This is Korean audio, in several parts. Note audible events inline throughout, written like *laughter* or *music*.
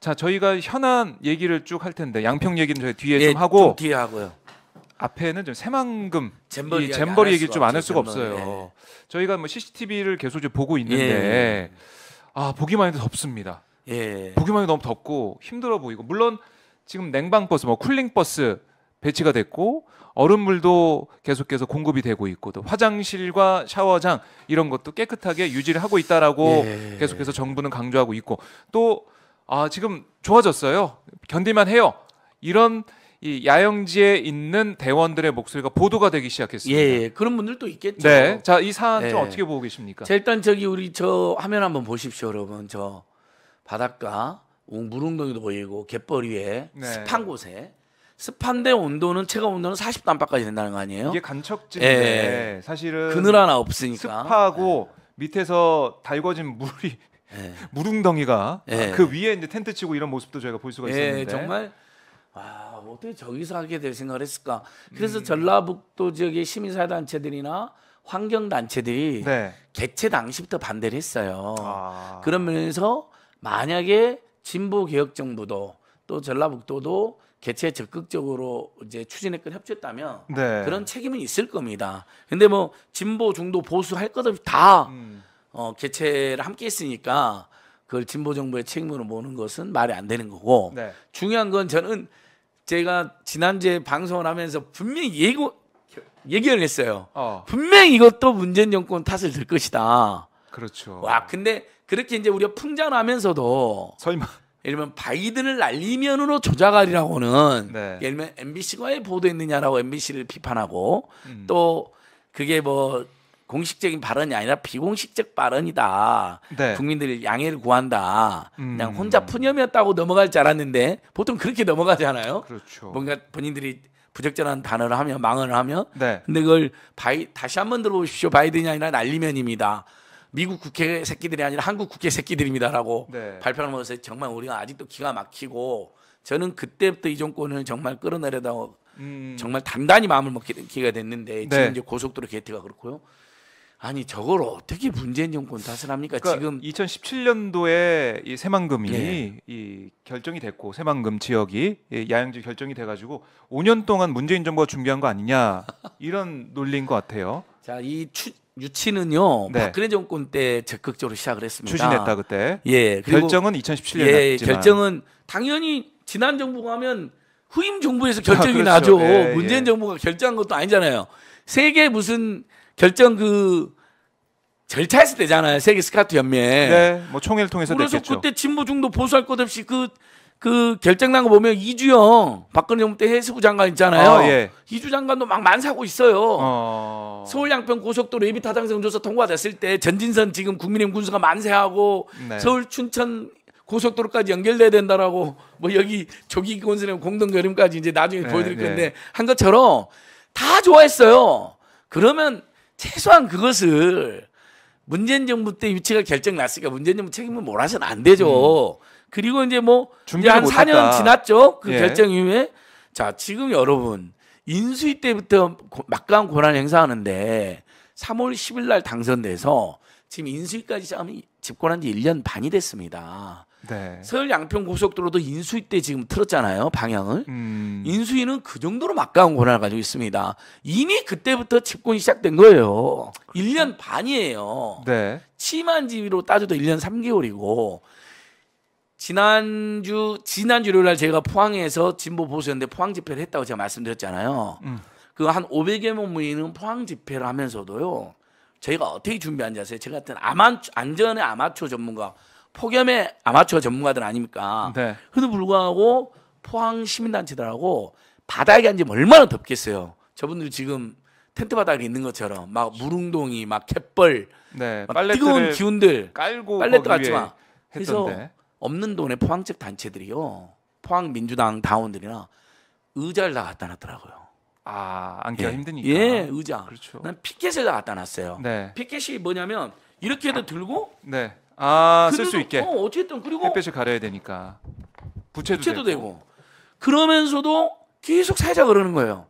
자, 저희가 현안 얘기를 쭉 할 텐데 양평 얘기는 저희 뒤에 예, 좀 하고 좀 뒤에 하고요. 앞에는 좀 새만금 잼벌 이 잼벌이 얘기 좀안 할 수가 없어요. 예. 저희가 뭐 CCTV를 계속 보고 있는데 예. 아 보기만 해도 덥습니다. 예. 보기만 해도 너무 덥고 힘들어 보이고 물론 지금 냉방 버스 뭐 쿨링 버스 배치가 됐고 얼음물도 계속해서 공급이 되고 있고 또 화장실과 샤워장 이런 것도 깨끗하게 유지를 하고 있다라고 예. 계속해서 정부는 강조하고 있고 또 아, 지금 좋아졌어요. 견딜만 해요. 이런 이 야영지에 있는 대원들의 목소리가 보도가 되기 시작했습니다. 예, 예. 그런 분들도 있겠죠. 네. 자, 이 사안 좀 네. 어떻게 보고 계십니까? 자, 일단 저기 우리 저 화면 한번 보십시오, 여러분. 저 바닷가 무릉동이도 보이고 갯벌 위에 네. 습한 곳에 습한데 온도는 체감 온도는 40도 안팎까지 된다는 거 아니에요? 이게 간척지인데 예. 사실은 그늘 하나 없으니까 습하고 예. 밑에서 달궈진 물이 예. 무릉덩이가 예. 그 위에 이제 텐트 치고 이런 모습도 저희가 볼 수가 예, 있었는데 정말 와 어떻게 저기서 하게 될 생각을 했을까? 그래서 음. 전라북도 지역의 시민사회단체들이나 환경단체들이 네. 개최 당시부터 반대를 했어요. 아. 그러면서 만약에 진보개혁정부도 또 전라북도도 개최 적극적으로 이제 추진했건 협조했다면 네. 그런 책임은 있을 겁니다. 근데 뭐 진보 중도 보수 할것 없이 다 음. 어, 개최를 함께 했으니까 그걸 진보 정부의 책임으로 모는 것은 말이 안 되는 거고 네. 중요한 건 저는 제가 지난주에 방송을 하면서 분명히 예고 예견을 했어요. 어. 분명히 이것도 문재인 정권 탓을 들 것이다. 그렇죠. 와, 근데 그렇게 이제 우리가 풍자나면서도 설마 예를 들면 바이든을 날리면으로 조작하리라고는 네. 예를 들면 MBC가 왜 보도했느냐라고 MBC를 비판하고 음. 또 그게 뭐 공식적인 발언이 아니라 비공식적 발언이다. 네. 국민들 양해를 구한다. 음. 그냥 혼자 음. 푸념이었다고 넘어갈 줄 알았는데 보통 그렇게 넘어가잖아요. 그렇죠. 뭔가 본인들이 부적절한 단어를 하면 망언을 하면 네. 근데 그걸 바이 다시 한번 들어보십시오. 바이든이 아니라 난리면입니다 미국 국회 새끼들이 아니라 한국 국회 새끼들입니다라고 네. 발표를 하면서 정말 우리가 아직도 기가 막히고 저는 그때부터 이 정권을 정말 끌어내려다 음. 정말 단단히 마음을 먹게 된 기가 회 됐는데 네. 지금 이제 고속도로 게이트가 그렇고요. 아니 저걸 어떻게 문재인 정권 탓을 합니까? 그러니까 지금 2017년도에 이 새만금이 네. 예. 이 결정이 됐고 새만금 지역이 야영지 결정이 돼가지고 5년 동안 문재인 정부가 준비한 거 아니냐 이런 *laughs* 논리인 것 같아요. 자이 유치는요 네. 박근혜 정권 때 적극적으로 시작을 했습니다. 추진했다 그때. 예. 결정은 2 0 1 7년 예, 결정은 당연히 지난 정부가 하면 후임 정부에서 아, 결정이 아, 그렇죠. 나죠. 예, 예. 문재인 예. 정부가 결정한 것도 아니잖아요. 세계 무슨 결정 그절차에서되잖아요 세계 스카트 연맹. 네. 뭐 총회를 통해서 그래서 됐겠죠. 그때 진보 중도 보수할 것 없이 그, 그 결정난 거 보면 이주영 박근혜 정부 때 해수부 장관 있잖아요. 아, 예. 이주 장관도 막 만사고 있어요. 어... 서울 양평 고속도로 예비 타당성 조사 통과됐을 때 전진선 지금 국민의힘 군수가 만세하고 네. 서울 춘천 고속도로까지 연결돼야 된다라고 뭐 여기 조기 건설의 공동 결임까지 이제 나중에 네, 보여드릴 네. 건데 네. 한 것처럼 다 좋아했어요. 그러면 최소한 그것을 문재인 정부 때위치가 결정났으니까 문재인 정부 책임을 몰아서는 안 되죠. 음. 그리고 이제 뭐 이제 한 4년 지났죠. 그 예. 결정 이후에 자 지금 여러분 인수위 때부터 고, 막강한 권한 행사하는데 3월 10일 날 당선돼서 지금 인수위까지 시작 하면 집권한 지 1년 반이 됐습니다. 네. 서울 양평 고속도로도 인수위 때 지금 틀었잖아요 방향을 음. 인수위는 그 정도로 막강한 권한을 가지고 있습니다 이미 그때부터 집권이 시작된 거예요 그렇죠. 1년 반이에요 네. 치만 지위로 따져도 1년 3개월이고 지난주 지난주 일요일 날 제가 포항에서 진보 보수였는데 포항 집회를 했다고 제가 말씀드렸잖아요 음. 그한 500여 명 모이는 포항 집회를 하면서도요 저희가 어떻게 준비한지 아세요? 제가 같은 아마, 안전의 아마추어 전문가, 폭염의 아마추어 전문가들 아닙니까? 네. 그래도 불구하고 포항 시민단체들하고 바닥에 앉으면 얼마나 덥겠어요. 저분들 지금 텐트 바닥에 있는 것처럼 막물웅동이막 갯벌 네, 막 뜨거운 기운들 깔고 빨래도 같지 만 그래서 없는 돈에 포항 측 단체들이요. 포항 민주당 당원들이나 의자를 다 갖다 놨더라고요. 아, 안기가 예. 힘드니까. 예, 의자. 그렇죠. 난 피켓을 갖다 놨어요. 네. 피켓이 뭐냐면 이렇게도 들고 네. 아, 쓸 수 있게. 어, 어쨌든 그리고 햇빛을 가려야 되니까. 부채도, 부채도 되고. 되고. 그러면서도 계속 살자 그러는 거예요.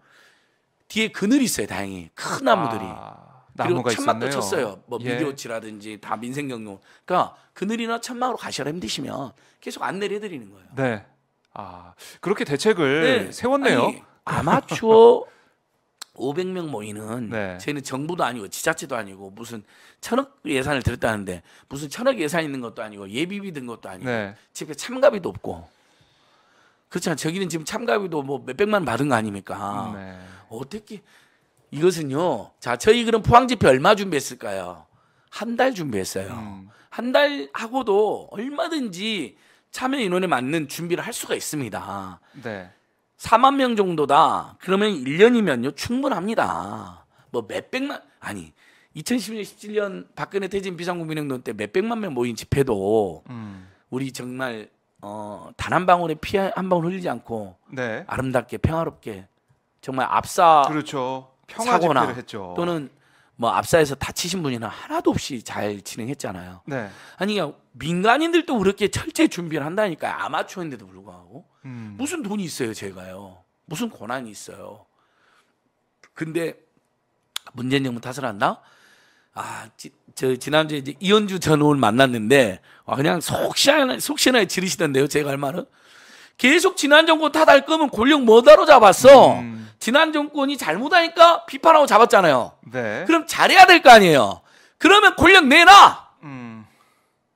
뒤에 그늘이 있어요, 다행히. 큰 나무들이. 아, 그리고 천막도 있었네요. 쳤어요. 뭐 예. 미디어치라든지 다 민생 경로. 그러니까 그늘이나 천막으로 가셔라 힘드시면 계속 안내를 해드리는 거예요. 네. 아, 그렇게 대책을 네. 세웠네요. 아니, 아마추어 500명 모이는 네. 저희는 정부도 아니고 지자체도 아니고 무슨 천억 예산을 들었다는데 무슨 천억 예산 있는 것도 아니고 예비비 든 것도 아니고 네. 집회 참가비도 없고 그렇잖아 저기는 지금 참가비도 뭐 몇백만 받은 거 아닙니까 네. 어떻게 이것은요 자 저희 그럼 포항집회 얼마 준비했을까요 한 달 준비했어요 음. 한달 하고도 얼마든지 참여 인원에 맞는 준비를 할 수가 있습니다 네. 4만 명 정도다. 그러면 1년이면요. 충분합니다. 뭐 몇백만 아니 2016년 17년 박근혜 퇴진 비상국민행동 때 몇백만 명 모인 집회도 음. 우리 정말 어, 단한 방울의 피 한 방울 흘리지 않고 네. 아름답게 평화롭게 정말 앞사 그렇죠. 평화 사고나 또는 뭐 압사에서 다치신 분이나 하나도 없이 잘 진행했잖아요. 네. 아니 민간인들도 그렇게 철저히 준비를 한다니까요. 아마추어인데도 불구하고 음. 무슨 돈이 있어요, 제가요. 무슨 권한이 있어요. 근데 문재인 정부 탓을 한다? 아, 지, 저 지난주에 이제 이현주 전 의원 만났는데 아, 그냥 속시원하 게 속시원하게 지르시던데요, 제가 할 말은. 계속 지난 정권 탓할 거면 권력 뭐다로 잡았어? 음. 지난 정권이 잘못하니까 비판하고 잡았잖아요. 네. 그럼 잘해야 될 거 아니에요. 그러면 권력 내놔. 음.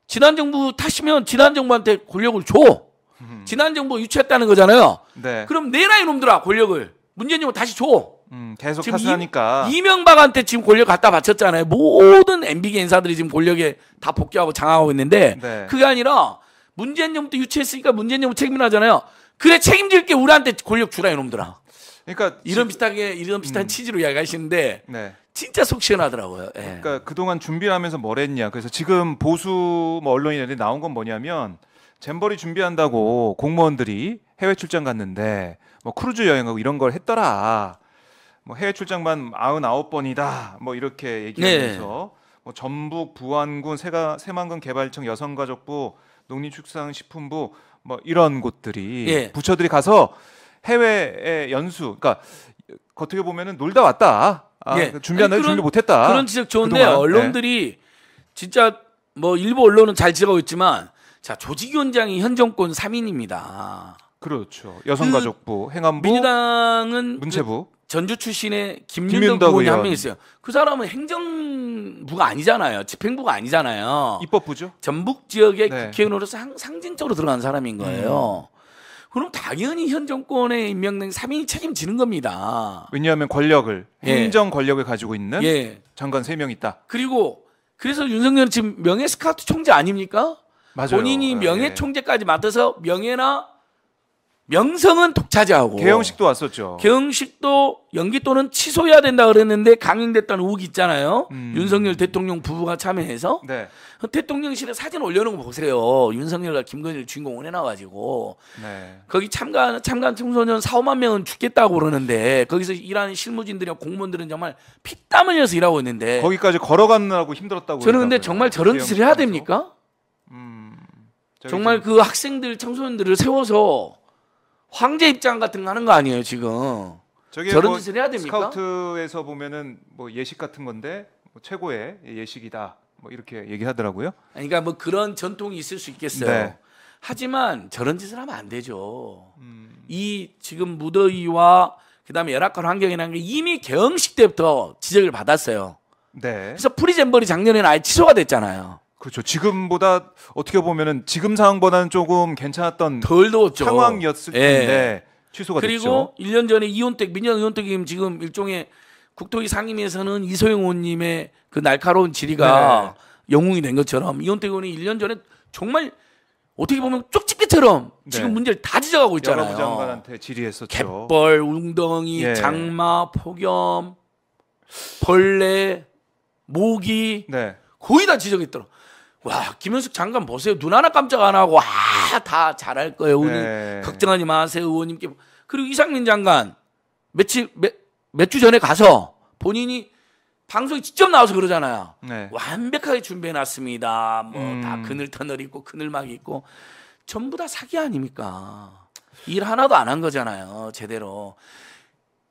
지난 정부 탓이면 지난 정부한테 권력을 줘. 음. 지난 정부 유치했다는 거잖아요. 네. 그럼 내놔 이놈들아 권력을. 문재인을 다시 줘. 음, 계속 지금 탓하니까 이, 이명박한테 지금 권력 갖다 바쳤잖아요. 모든 MB계 인사들이 지금 권력에 다 복귀하고 장악하고 있는데 네. 그게 아니라 문재인 정부 도 유치했으니까 문재인 정부 책임을나잖아요 그래 책임질게 우리한테 권력 주라 이놈들아. 그러니까 이런 비슷하게 이런 비슷한 음. 취지로 이야기하시는데 네. 진짜 속 시원하더라고요. 예. 그러니까 그동안 준비 하면서 뭘 했냐. 그래서 지금 보수 뭐 언론인들이 나온 건 뭐냐면 잼버리 준비한다고 공무원들이 해외 출장 갔는데 뭐 크루즈 여행하고 이런 걸 했더라. 뭐 해외 출장만 아흔 아홉 번이다뭐 이렇게 얘기하면서 네. 뭐 전북 부안군 세가 세만군 개발청 여성가족부 농림축산식품부 뭐 이런 곳들이 예. 부처들이 가서 해외에 연수, 그러니까 어떻게 보면은 놀다 왔다. 아, 예. 그러니까 준비한다 준비 못했다. 그런 지적 좋은데 그동안. 언론들이 예. 진짜 뭐 일부 언론은 잘 지적하고 있지만 자 조직위원장이 현 정권 3인입니다. 그렇죠. 여성가족부, 그 행안부, 민주당은 그 문체부. 전주 출신의 김윤덕 의원이 한 명 있어요. 그 사람은 행정부가 아니잖아요. 집행부가 아니잖아요. 입법부죠. 전북 지역의 네. 국회의원으로 상, 상징적으로 들어간 사람인 거예요. 음. 그럼 당연히 현 정권의 임명된 3인이 책임지는 겁니다. 왜냐하면 권력을 예. 행정 권력을 가지고 있는 예. 장관 3명 있다. 그리고 그래서 윤석열 지금 명예 스카우트 총재 아닙니까? 맞아요. 본인이 아, 예. 명예 총재까지 맡아서 명예나 명성은 독차지하고 개영식도 왔었죠. 개영식도 연기 또는 취소해야 된다 그랬는데 강행됐다는 우기 있잖아요. 음. 윤석열 대통령 부부가 참여해서 네. 대통령실에 사진 올려놓은 거 보세요. 윤석열과 김건희를 주인공으로 해놔가지고 네. 거기 참가하는 참가한 청소년 4, 5만 명은 죽겠다고 그러는데 거기서 일하는 실무진들이나 공무원들은 정말 피땀 흘려서 일하고 있는데 거기까지 걸어가느라고 힘들었다고 저는 근데 정말 저런 짓을 해야 됩니까? 음, 정말 그 학생들 청소년들을 세워서 황제 입장 같은 거 하는 거 아니에요 지금? 저게 런뭐 짓을 해야 됩니까? 스카우트에서 보면은 뭐 예식 같은 건데 뭐 최고의 예식이다. 뭐 이렇게 얘기하더라고요. 그러니까 뭐 그런 전통이 있을 수 있겠어요. 네. 하지만 저런 짓을 하면 안 되죠. 음. 이 지금 무더위와 그다음에 열악한 환경이라는 게 이미 개흥식 때부터 지적을 받았어요. 네. 그래서 프리젠벌이 작년에는 아예 취소가 됐잖아요. 그렇죠. 지금보다 어떻게 보면은 지금 상황보다는 조금 괜찮았던 덜 더웠죠. 상황이었을 예. 텐데 취소가 그리고 됐죠. 그리고 1년 전에 이온택 민영 의원택님 지금 일종의 국토위 상임위에서는 이소영 의원님의 그 날카로운 질의가 네. 영웅이 된 것처럼 이온택 의원이 1년 전에 정말 어떻게 보면 쪽집게처럼 지금 네. 문제를 다 지적하고 있잖아요. 여러 장관한테 질의했었죠. 갯벌, 웅덩이, 예. 장마, 폭염, 벌레, 모기 네. 거의 다 지적했더라. 와 김현숙 장관 보세요 눈 하나 깜짝 안 하고 와 다 잘할 거예요 의원님 네. 걱정하지 마세요 의원님께 그리고 이상민 장관 며칠 몇 주 전에 가서 본인이 방송에 직접 나와서 그러잖아요 네. 완벽하게 준비해 놨습니다 뭐다 음. 그늘 터널 있고 그늘막 있고 전부 다 사기 아닙니까 일 하나도 안 한 거잖아요 제대로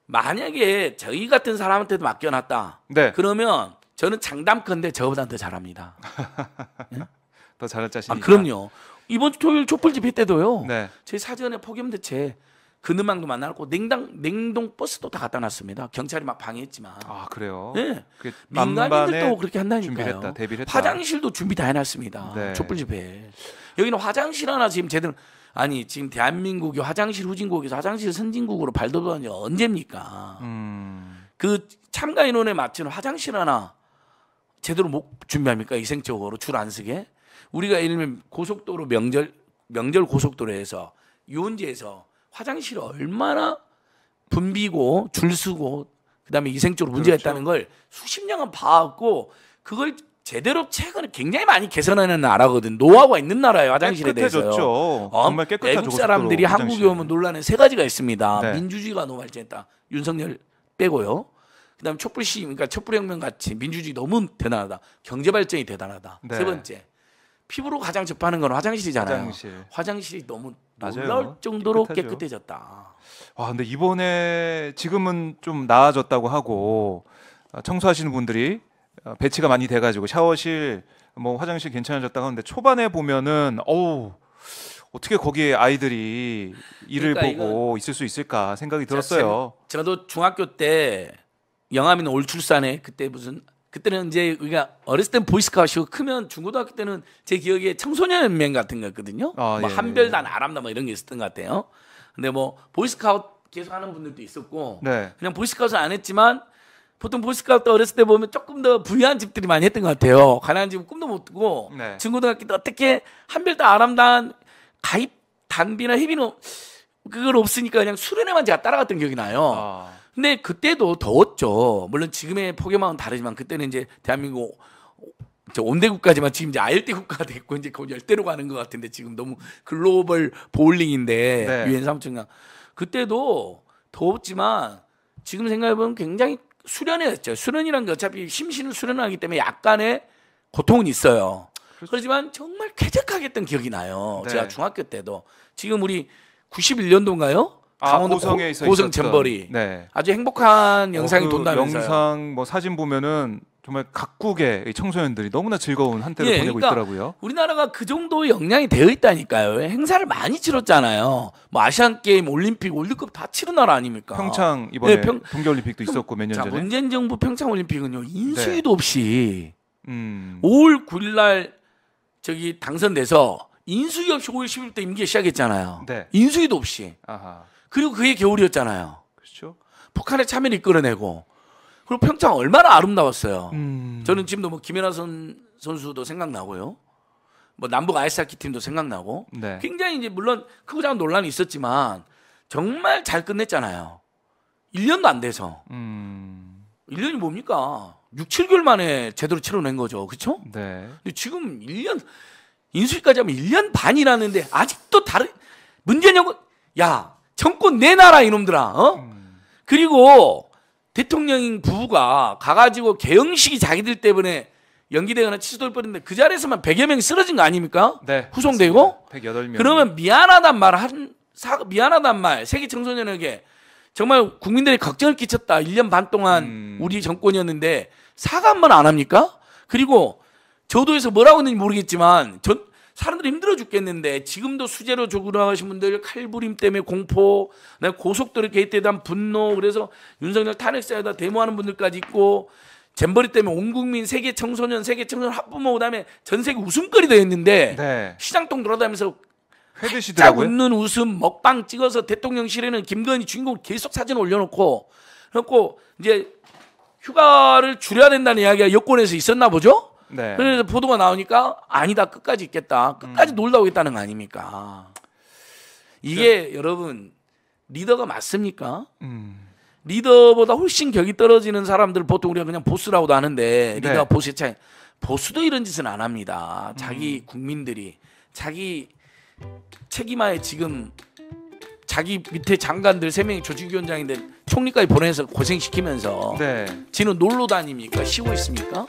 만약에 저희 같은 사람한테도 맡겨놨다 네. 그러면 저는 장담컨대 저보다 더 잘합니다. 네? *laughs* 더 잘할 자신. 아 그럼요. 이번 주 토요일 촛불 집회 때도요. 네. 제 사전에 폭염대책 근음망도 만나고 냉당 냉동 버스도 다 갖다 놨습니다. 경찰이 막 방해했지만. 아 그래요. 네. 민간인들도 그렇게 한다니까요. 준비했다, 했다 화장실도 준비 다 해놨습니다. 네. 촛불 집회. 여기는 화장실 하나 지금 제대로 아니 지금 대한민국이 화장실 후진국에서 화장실 선진국으로 발돋아는 언제입니까? 음. 그 참가 인원에 맞춘 화장실 하나 제대로 못 뭐 준비합니까? 이생적으로줄 안서게 우리가 예를 들면 고속도로 명절 명절 고속도로에서 유원지에서 화장실 얼마나 분비고 줄서고 그다음에 이생적으로 문제가 그렇죠. 있다는 걸 수십 년간 봐왔고 그걸 제대로 최근에 굉장히 많이 개선하는 나라거든. 노하우가 있는 나라예요 화장실에 대해서요. 어? 정말 깨끗하죠. 외국 사람들이 한국에 오면 논란에 세 가지가 있습니다. 네. 민주주의가 너무 발전했다. 윤석열 빼고요. 그다음에 촛불 시위, 그러니까 촛불 혁명 같이 민주주의 너무 대단하다. 경제 발전이 대단하다. 네. 세 번째. 피부로 가장 접하는 건 화장실이잖아요. 화장실. 화장실이 너무 놀랄 맞아요. 정도로 깨끗하죠. 깨끗해졌다. 와, 근데 이번에 지금은 좀 나아졌다고 하고 어, 청소하시는 분들이 어, 배치가 많이 돼가지고 샤워실, 뭐 화장실 괜찮아졌다고 하는데 초반에 보면은 어우 어떻게 거기에 아이들이 일을 그러니까 보고 있을 수 있을까 생각이 들었어요. 제, 저도 중학교 때 영암인 올출산에 그때 무슨 그때는 이제 우리가 어렸을 땐보이스카우시고 크면 중고등학교 때는 제 기억에 청소년연맹 같은 거였거든요. 아, 뭐 예, 예, 한별단, 아람단 뭐 이런 게 있었던 것 같아요. 근데 뭐 보이스카우트 계속 하는 분들도 있었고 네. 그냥 보이스카우트는 안 했지만 보통 보이스카우트 어렸을 때 보면 조금 더 부유한 집들이 많이 했던 것 같아요. 가난한 집은 꿈도 못 꾸고 네. 중고등학교 때 어떻게 한별단, 아람단 가입 단비나 희비는 그걸 없으니까 그냥 수련회만 제가 따라갔던 기억이 나요. 아. 근데 그때도 더웠죠. 물론 지금의 폭염하고는 다르지만 그때는 이제 대한민국 온대국까지만 지금 이제 아열대국가 가 됐고 이제 거의 열대로 가는 것 같은데 지금 너무 글로벌 보울링인데 네. 유엔 네. 삼총강 그때도 더웠지만 지금 생각해보면 굉장히 수련회였죠. 수련이란 게 어차피 심신을 수련하기 때문에 약간의 고통은 있어요. 그렇죠. 그렇지만 정말 쾌적하게 했던 기억이 나요. 네. 제가 중학교 때도 지금 우리 91년도인가요? 아, 강원도 고성에서 고성 잼버리. 네. 아주 행복한 어, 영상이 어, 그 돈다면서요. 영상 뭐 사진 보면은 정말 각국의 청소년들이 너무나 즐거운 한때를 예, 보내고 그러니까 있더라고요. 우리나라가 그 정도의 역량이 되어 있다니까요. 행사를 많이 치렀잖아요. 뭐 아시안 게임, 올림픽, 올림픽 다 치른 나라 아닙니까? 평창 네, 이번에 네, 평... 동계올림픽도 있었고 몇 년 전에. 문재인 정부 평창 올림픽은요 인수위도 네. 없이 음. 5월 9일날 저기 당선돼서 인수위 없이 5월 1 0일때 임기 시작했잖아요. 네. 인수위도 없이. 아하. 그리고 그게 겨울이었잖아요. 그렇죠. 북한의 참여를 이끌어내고 그리고 평창 얼마나 아름다웠어요. 음. 저는 지금도 뭐 김연아 선, 선수도 생각나고요. 뭐 남북 아이스하키 팀도 생각나고 네. 굉장히 이제 물론 크고 작은 논란이 있었지만 정말 잘 끝냈잖아요. 1년도 안 돼서. 음. 1년이 뭡니까? 6, 7개월 만에 제대로 치러낸 거죠. 그쵸 네. 근데 지금 1년 인수위까지 하면 1년 반이라는데 아직도 다른 문제냐고 야, 정권 내놔라 이놈들아. 어? 음. 그리고 대통령인 부부가 가가지고 개영식이 자기들 때문에 연기되거나 취소될 뻔했는데 그 자리에서만 100여 명이 쓰러진 거 아닙니까? 네, 후송되고. 108명. 그러면 미안하단 말 한, 사, 미안하단 말, 세계 청소년에게 정말 국민들이 걱정을 끼쳤다. 1년 반 동안 음. 우리 정권이었는데 사과 한번 안 합니까? 그리고 저도에서 뭐라고 했는지 모르겠지만 전, 사람들이 힘들어 죽겠는데 지금도 수재로 조근하신 분들 칼부림 때문에 공포, 네, 고속도로 게이트에 대한 분노, 그래서 윤석열 탄핵사에다 데모하는 분들까지 있고 잼버리 때문에 온 국민 세계 청소년 세계 청소년 학부모 그다음에 전 세계 웃음거리 되었는데 네. 시장통 돌아다니면서 회드시더라고 웃는 웃음 먹방 찍어서 대통령실에는 김건희 주인공 계속 사진 올려놓고 그래고 이제 휴가를 줄여야 된다는 이야기가 여권에서 있었나 보죠. 네. 그래서 보도가 나오니까 아니다 끝까지 있겠다 끝까지 음. 놀다 오겠다는 거 아닙니까? 이게 네. 여러분 리더가 맞습니까? 음. 리더보다 훨씬 격이 떨어지는 사람들 보통 우리가 그냥 보스라고도 하는데 리더가 네. 보스의 차이 보수도 이런 짓은 안 합니다. 자기 음. 국민들이 자기 책임하에 지금 자기 밑에 장관들 세 명이 조직위원장인데 총리까지 보내서 고생시키면서 네. 지는 놀러 다닙니까? 쉬고 있습니까?